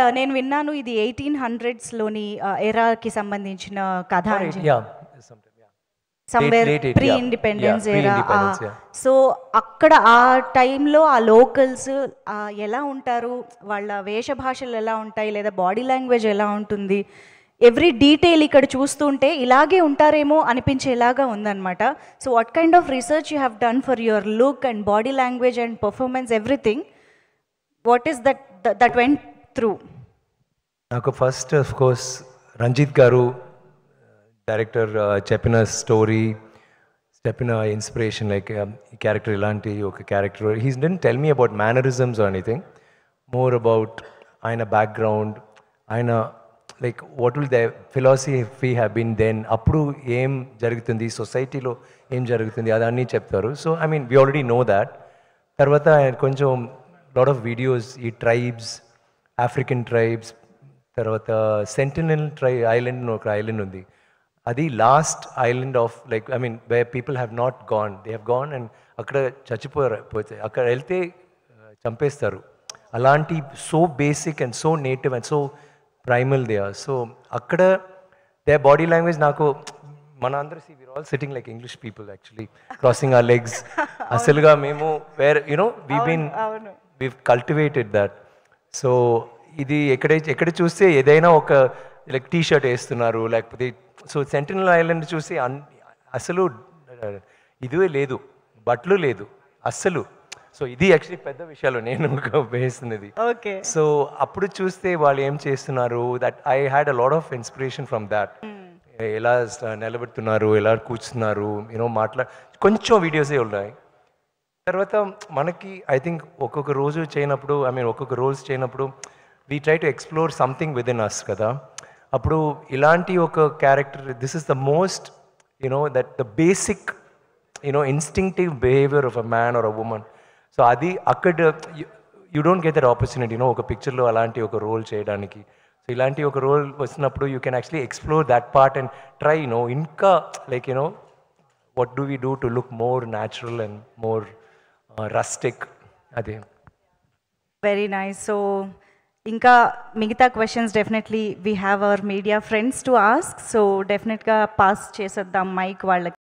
Uh, నేను విన్నాను ఇది ఎయిటీన్ హండ్రెడ్స్ లోని uh, ఎరాకి సంబంధించిన కథ ప్రీ ఇండిపెండెన్స్ ఎరా సో అక్కడ ఆ టైంలో ఆ లోకల్స్ ఎలా ఉంటారు వాళ్ళ వేష భాషలు ఎలా ఉంటాయి లేదా బాడీ లాంగ్వేజ్ ఎలా ఉంటుంది ఎవ్రీ డీటెయిల్ ఇక్కడ చూస్తుంటే ఇలాగే ఉంటారేమో అనిపించేలాగా ఉందన్నమాట so what kind of research you have done for your look and body language and performance everything what is that that went through నాకు first of course Ranjith garu director uh, చెప్పిన స్టోరీ చెప్పిన inspiration like um, ఈ character ఇలాంటి ఒక character he's didn't tell me about mannerisms or anything more about ఆయన background ఆయన like what will the philosophy have been then అప్పుడు ఏం జరుగుతుంది సొసైటీలో ఏం జరుగుతుంది అది అన్నీ చెప్తారు so I mean we already know that తర్వాత ఆయన కొంచెం లాట్ ఆఫ్ వీడియోస్ ఈ ట్రైబ్స్ ఆఫ్రికన్ ట్రైబ్స్ తర్వాత సెంటినల్ ట్రై ఐలాండ్ ఒక ఐలాండ్ ఉంది అది last island of like I mean where people have not gone they have gone and అక్కడ చచ్చిపోయారు పోతే అక్కడ వెళ్తే చంపేస్తారు అలాంటి so basic and so native and so primal they are so అక్కడ దే బాడీ లాంగ్వేజ్ నాకు మన అందరూ see we're all sitting like English people actually crossing our legs అసలుగా మేము were you know we been we cultivated that so ఇది ఎక్కడ ఎక్కడ చూస్తే ఏదైనా ఒక లైక్ టీ షర్ట్ వేస్తున్నారు లేకపోతే సో సెంటినల్ ఐలాండ్ చూసి అన్ అసలు ఇదే లేదు బట్టలు లేదు అస్సలు సో ఇది యాక్చువల్లీ పెద్ద విషయాలు నేను వేస్తున్నది ఓకే సో అప్పుడు చూస్తే వాళ్ళు ఏం చేస్తున్నారు that I had a lot of inspiration from that ఎలా నిలబెడుతున్నారు ఎలా కూర్చున్నారు యూనో మాట్లా కొంచెం వీడియోసే ఉన్నాయి తర్వాత మనకి ఐ థింక్ ఒక్కొక్క రోజు చేయనప్పుడు ఐ మీన్ ఒక్కొక్క రోజు చేయనప్పుడు we try to explore something within us కదా అప్పుడు ఇలాంటి ఒక character this is the most you know that the basic you know instinctive behaviour of a man or a woman so అది అక్కడ you don't get that opportunity no ఒక పిక్చర్లో అలాంటి ఒక రోల్ చేయడానికి సో ఇలాంటి ఒక రోల్ వచ్చినప్పుడు you can actually explore that part and try know ఇంకా like you know what do we do to look more natural and more rustic అదే వెరీ నైస్ సో ఇంకా మిగతా questions definitely we have our media friends to ask so డెఫినెట్గా pass చేసేద్దాం mike వాళ్ళకి